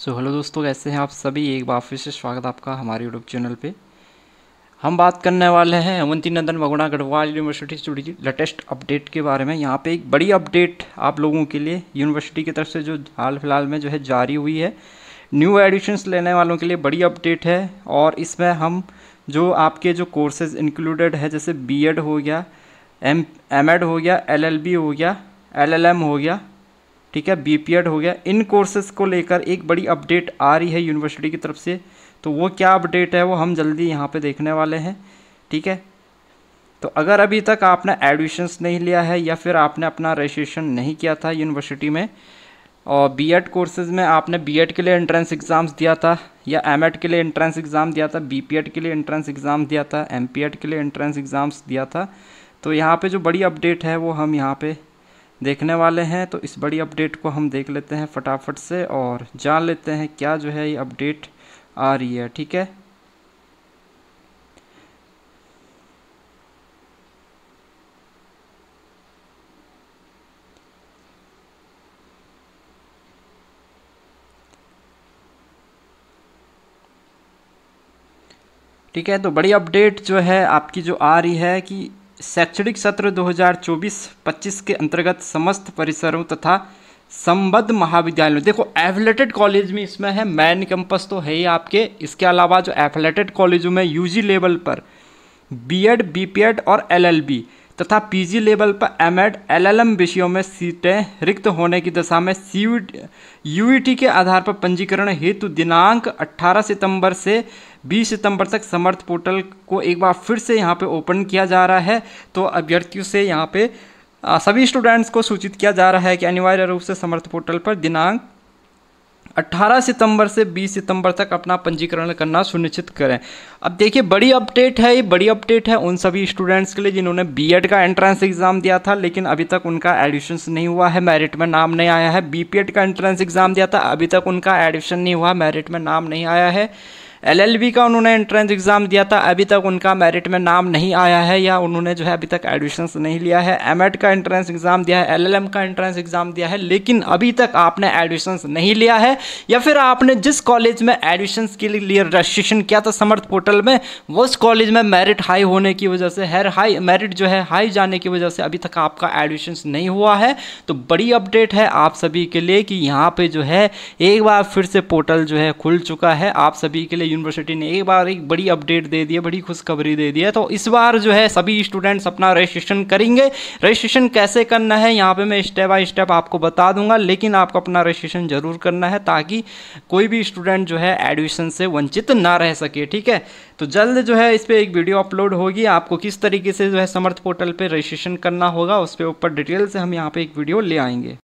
सो so, hello दोस्तों कैसे हैं आप सभी एक बार फिर से स्वागत आपका हमारे यूट्यूब चैनल पे हम बात करने वाले हैं अवंती नंदन बगुणा गढ़वाल यूनिवर्सिटी से जुड़ी लेटेस्ट अपडेट के बारे में यहाँ पे एक बड़ी अपडेट आप लोगों के लिए यूनिवर्सिटी की तरफ से जो हाल फिलहाल में जो है जारी हुई है न्यू एडिशन्स लेने वालों के लिए बड़ी अपडेट है और इसमें हम जो आपके जो कोर्सेज इंक्लूडेड है जैसे बी हो गया एम एम हो गया एल हो गया एल हो गया ठीक है बी हो गया इन कोर्सेज को लेकर एक बड़ी अपडेट आ रही है यूनिवर्सिटी की तरफ से तो वो क्या अपडेट है वो हम जल्दी यहाँ पे देखने वाले हैं ठीक है तो अगर अभी तक आपने एडमिशन्स नहीं लिया है या फिर आपने अपना रजिस्ट्रेशन नहीं किया था यूनिवर्सिटी में और बी एड कोर्सेज़ में आपने एड के लिए एंट्रेंस एग्ज़ाम्स दिया था या एड के लिए एंट्रेंस एग्ज़ाम दिया था एड के लिए एंट्रेंस एग्ज़ाम दिया था एड के लिए एंट्रेंस एग्ज़ाम्स दिया था तो यहाँ पे जो बड़ी अपडेट है वो हम यहाँ पे देखने वाले हैं तो इस बड़ी अपडेट को हम देख लेते हैं फटाफट से और जान लेते हैं क्या जो है ये अपडेट आ रही है ठीक है ठीक है तो बड़ी अपडेट जो है आपकी जो आ रही है कि शैक्षणिक सत्र 2024-25 के अंतर्गत समस्त परिसरों तथा संबद्ध महाविद्यालयों देखो एफिलेटेड कॉलेज में इसमें है मैन कैंपस तो है ही आपके इसके अलावा जो एफिलेटेड कॉलेजों में यूजी लेवल पर बीएड बीपीएड और एलएलबी तथा पीजी लेवल पर एमएड एलएलएम विषयों में सीटें रिक्त होने की दशा में यूईटी के आधार पर पंजीकरण हेतु दिनांक 18 सितंबर से 20 सितंबर तक समर्थ पोर्टल को एक बार फिर से यहाँ पे ओपन किया जा रहा है तो अभ्यर्थियों से यहाँ पे सभी स्टूडेंट्स को सूचित किया जा रहा है कि अनिवार्य रूप से समर्थ पोर्टल पर दिनांक 18 सितंबर से 20 सितंबर तक अपना पंजीकरण करना सुनिश्चित करें अब देखिए बड़ी अपडेट है ये बड़ी अपडेट है उन सभी स्टूडेंट्स के लिए जिन्होंने बीएड का एंट्रेंस एग्ज़ाम दिया था लेकिन अभी तक उनका एडमिशन नहीं हुआ है मेरिट में नाम नहीं आया है बी का एंट्रेंस एग्ज़ाम दिया था अभी तक उनका एडमिशन नहीं हुआ मेरिट में नाम नहीं आया है एलएलबी का उन्होंने एंट्रेंस एग्ज़ाम दिया था अभी तक उनका मेरिट में नाम नहीं आया है या उन्होंने जो है अभी तक एडमिशन नहीं लिया है एम का एंट्रेंस एग्ज़ाम दिया है एलएलएम का एंट्रेंस एग्ज़ाम दिया है लेकिन अभी तक आपने एडमिशन नहीं लिया है या फिर आपने जिस कॉलेज में एडमिशन के लिए रजिस्ट्रेशन किया था समर्थ पोर्टल में उस कॉलेज में मेरिट हाई होने की वजह से हर हाई मेरिट जो है हाई जाने की वजह से अभी तक आपका एडमिशन नहीं हुआ है तो बड़ी अपडेट है आप सभी के लिए कि यहाँ पे जो है एक बार फिर से पोर्टल जो है खुल चुका है आप सभी के लिए यूनिवर्सिटी ने एक बार एक बड़ी अपडेट दे दी है बड़ी खुशखबरी दे दी है तो इस बार जो है सभी स्टूडेंट्स अपना रजिस्ट्रेशन करेंगे रजिस्ट्रेशन कैसे करना है यहाँ पे मैं स्टेप बाय स्टेप आपको बता दूंगा लेकिन आपको अपना रजिस्ट्रेशन जरूर करना है ताकि कोई भी स्टूडेंट जो है एडमिशन से वंचित ना रह सके ठीक है तो जल्द जो है इस पर एक वीडियो अपलोड होगी आपको किस तरीके से जो है समर्थ पोर्टल पर रजिस्ट्रेशन करना होगा उस पर ऊपर डिटेल से हम यहाँ पर एक वीडियो ले आएंगे